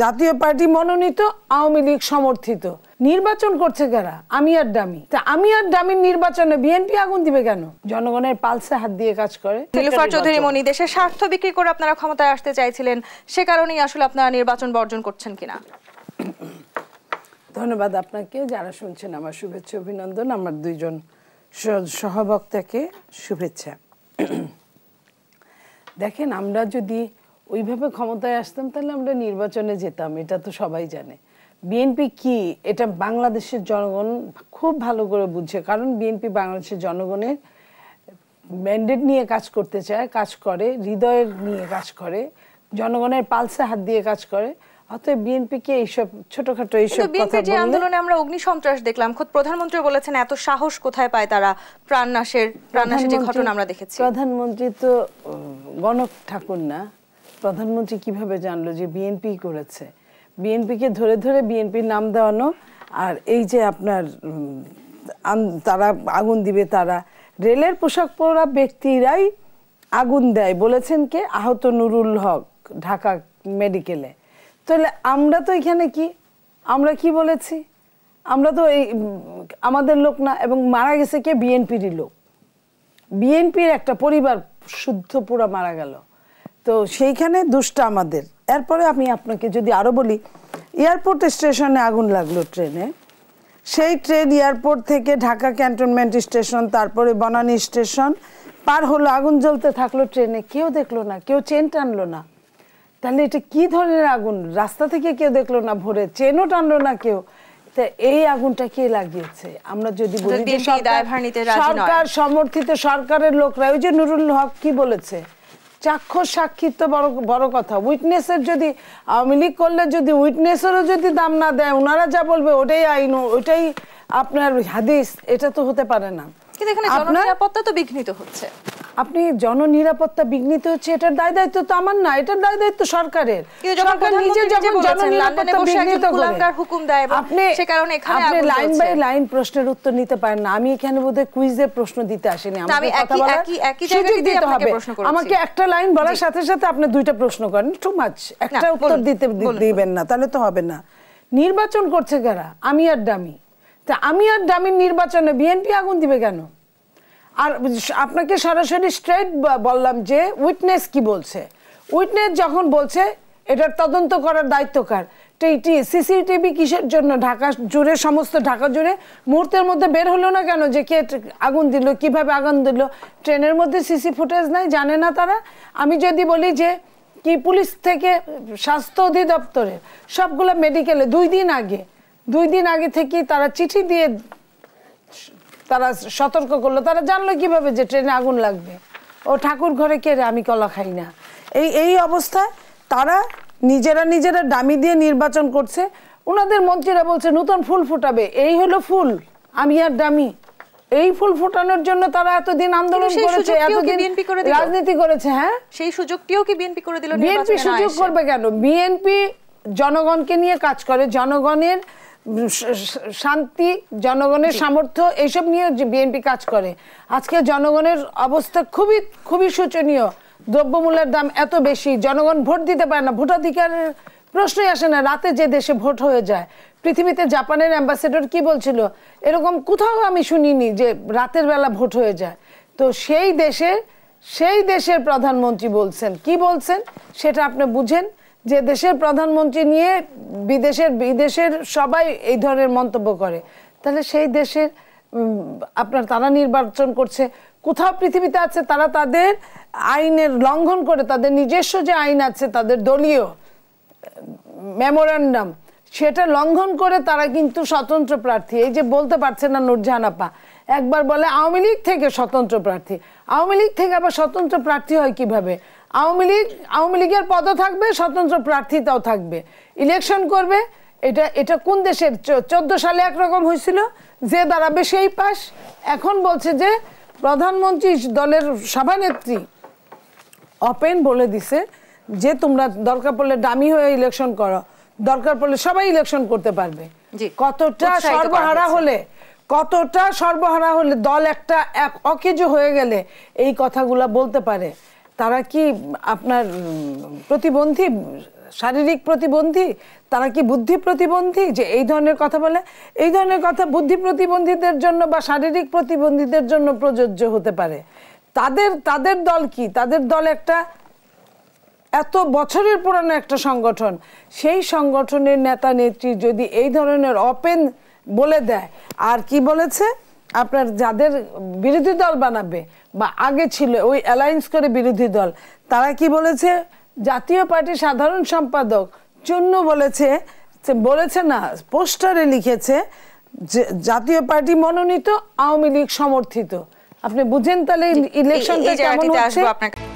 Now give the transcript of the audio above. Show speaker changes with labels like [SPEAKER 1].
[SPEAKER 1] জাতীয় পার্টি মনোনীত আওয়ামী লীগ সমর্থিত নির্বাচন করছে কারা আমি আর ডামি তা আমি আর ডামির নির্বাচনে বিএনপি আগুন দিবে কেন জনগণের পালসে হাত দিয়ে কাজ করে দিলুফার চৌধুরী মনি দেশের স্বার্থ বিক্রি করে আপনারা ক্ষমতায় আসতে চাইছিলেন সে কারণেই আসলে আপনারা নির্বাচন বর্জন করছেন কিনা ধন্যবাদ আপনাকে যারা শুনছেন আমার শুভেচ্ছা অভিনন্দন আমার দুইজন সহবক্তাকে শুভেচ্ছা দেখেন আমরা যদি ওইভাবে ক্ষমতায় আসতাম তাহলে আমরা নির্বাচনে যেতাম এটা তো সবাই জানে বিএনপি কি এটা বাংলাদেশের জনগণ খুব ভালো করে বুঝছে কারণ বিএনপি বাংলাদেশের জনগণের ম্যান্ডেট নিয়ে কাজ করতে চায় কাজ করে হৃদয়ের নিয়ে কাজ করে জনগণের পালসে হাত দিয়ে কাজ করে অতএব কে এইসব ছোটখাটো এইসব আন্দোলনে আমরা অগ্নি সন্ত্রাস দেখলাম খোদ প্রধানমন্ত্রী বলেছেন এত সাহস কোথায় পায় তারা প্রাণনাশের প্রাণনাশের যে ঘটনা আমরা দেখেছি প্রধানমন্ত্রী তো গণক ঠাকুর না প্রধানমন্ত্রী কিভাবে জানলো যে বিএনপি করেছে বিএনপিকে ধরে ধরে বিএনপির নাম দেওয়ানো আর এই যে আপনার তারা আগুন দিবে তারা রেলের পোশাক পরা ব্যক্তিরাই আগুন দেয় বলেছেন কে আহত নুরুল হক ঢাকা মেডিকেলে তাহলে আমরা তো এখানে কি আমরা কি বলেছি আমরা তো এই আমাদের লোক না এবং মারা গেছে কে বিএনপিরই লোক বিএনপির একটা পরিবার শুদ্ধ পুরা মারা গেল তো সেইখানে দুষ্টা আমাদের এরপরে আমি আপনাকে যদি আরো বলি এয়ারপোর্ট স্টেশনে আগুন লাগলো ট্রেনে সেই ট্রেন এয়ারপোর্ট থেকে ঢাকা ক্যান্টনমেন্ট স্টেশন তারপরে বনানী স্টেশন পার হলো আগুন জ্বলতে থাকলো ট্রেনে কেউ দেখলো না কেউ চেন টানলো না তাহলে এটা কি ধরনের আগুন রাস্তা থেকে কেউ দেখলো না ভোরে চেনও টানলো না কেউ তা এই আগুনটা কে লাগিয়েছে আমরা যদি সরকার সমর্থিত সরকারের লোকরা ওই যে নুরুল হক কি বলেছে চাক্ষুষ সাক্ষী তো বড় বড় কথা উইটনেসের যদি আওয়ামী লীগ করলে যদি উইটনেসেরও যদি দাম না দেয় ওনারা যা বলবে ওটাই আইন ওটাই আপনার হাদিস এটা তো হতে পারে না কিন্তু এখানে জননিরাপত্তা তো বিঘ্নিত হচ্ছে আপনি জননিরাপত্তা বিঘ্নিত হচ্ছে এটার দায় দায়িত্ব তো আমার না এটার দায় দায়িত্ব সরকারের সরকার নিজে যখন জননিরাপত্তা বিঘ্নিত হুকুম দেয় আপনি সে কারণে এখানে লাইন বাই লাইন প্রশ্নের উত্তর নিতে পারেন না আমি এখানে কুইজে প্রশ্ন দিতে আসেনি আমাকে দিতে হবে আমাকে একটা লাইন বলার সাথে সাথে আপনি দুইটা প্রশ্ন করেন টু মাছ একটা উত্তর দিতে দিবেন না তাহলে তো হবে না নির্বাচন করছে কারা আমি আর ডামি তা আমি আর ডামির নির্বাচনে বিএনপি আগুন দিবে কেন আর আপনাকে সরাসরি স্ট্রেট বললাম যে উইটনেস কি বলছে উইটনেস যখন বলছে এটার তদন্ত করার দায়িত্ব কার সিসিটিভি কিসের জন্য ঢাকা জুড়ে সমস্ত ঢাকা জুড়ে মুহূর্তের মধ্যে বের হলো না কেন যে কে আগুন দিল কিভাবে আগুন দিল ট্রেনের মধ্যে সিসি ফুটেজ নাই জানে না তারা আমি যদি বলি যে কি পুলিশ থেকে স্বাস্থ্য অধিদপ্তরের সবগুলো মেডিকেলে দুই দিন আগে দুই দিন আগে থেকেই তারা চিঠি দিয়ে তারা সতর্ক করলো তারা জানলো কিভাবে যে ট্রেনে আগুন লাগবে ও ঠাকুর ঘরে কে রে আমি কলা খাই না এই এই অবস্থায় তারা নিজেরা নিজেরা ডামি দিয়ে নির্বাচন করছে ওনাদের মন্ত্রীরা বলছে নতুন ফুল ফুটাবে এই হলো ফুল আমি আর ডামি এই ফুল ফুটানোর জন্য তারা এতদিন আন্দোলন করেছে এতদিন রাজনীতি করেছে হ্যাঁ সেই সুযোগটিও কি বিএনপি করে দিল বিএনপি সুযোগ করবে কেন বিএনপি জনগণকে নিয়ে কাজ করে জনগণের শান্তি জনগণের সামর্থ্য এইসব নিয়ে বিএনপি কাজ করে আজকে জনগণের অবস্থা খুবই খুবই শোচনীয় দ্রব্যমূল্যের দাম এত বেশি জনগণ ভোট দিতে পারে না ভোটাধিকারের প্রশ্নই আসে না রাতে যে দেশে ভোট হয়ে যায় পৃথিবীতে জাপানের অ্যাম্বাসেডর কি বলছিল এরকম কোথাও আমি শুনিনি যে রাতের বেলা ভোট হয়ে যায় তো সেই দেশে সেই দেশের প্রধানমন্ত্রী বলছেন কি বলছেন সেটা আপনি বুঝেন যে দেশের প্রধানমন্ত্রী নিয়ে বিদেশের বিদেশের সবাই এই ধরনের মন্তব্য করে তাহলে সেই দেশের আপনার তারা নির্বাচন করছে কোথাও পৃথিবীতে আছে তারা তাদের আইনের লঙ্ঘন করে তাদের নিজস্ব যে আইন আছে তাদের দলীয় মেমোরান্ডাম সেটা লঙ্ঘন করে তারা কিন্তু স্বতন্ত্র প্রার্থী এই যে বলতে পারছে না নুরজাহান আপা একবার বলে আওয়ামী লীগ থেকে স্বতন্ত্র প্রার্থী আওয়ামী লীগ থেকে আবার স্বতন্ত্র প্রার্থী হয় কিভাবে আওয়ামী লীগ আওয়ামী লীগের পদও থাকবে স্বতন্ত্র প্রার্থিতাও থাকবে ইলেকশন করবে এটা এটা কোন দেশের চোদ্দ সালে একরকম হয়েছিল যে দাঁড়াবে সেই পাশ এখন বলছে যে প্রধানমন্ত্রী দলের সভানেত্রী অপেন বলে দিছে যে তোমরা দরকার পড়লে দামি হয়ে ইলেকশন করো দরকার পড়লে সবাই ইলেকশন করতে পারবে কতটা সর্বহারা হলে কতটা সর্বহারা হলে দল একটা এক অকেজ হয়ে গেলে এই কথাগুলা বলতে পারে তারা কি আপনার প্রতিবন্ধী শারীরিক প্রতিবন্ধী তারা কি বুদ্ধি প্রতিবন্ধী যে এই ধরনের কথা বলে এই ধরনের কথা বুদ্ধি প্রতিবন্ধীদের জন্য বা শারীরিক প্রতিবন্ধীদের জন্য প্রযোজ্য হতে পারে তাদের তাদের দল কি তাদের দল একটা এত বছরের পুরানো একটা সংগঠন সেই সংগঠনের নেতা নেত্রী যদি এই ধরনের অপেন বলে দেয় আর কি বলেছে আপনার যাদের বিরোধী দল বানাবে বা আগে ছিল ওই অ্যালায়েন্স করে বিরোধী দল তারা কি বলেছে জাতীয় পার্টি সাধারণ সম্পাদক চূন্য বলেছে বলেছে না পোস্টারে লিখেছে যে জাতীয় পার্টি মনোনীত আওয়ামী লীগ সমর্থিত আপনি বুঝেন তাহলে ইলেকশনটা কেমন হচ্ছে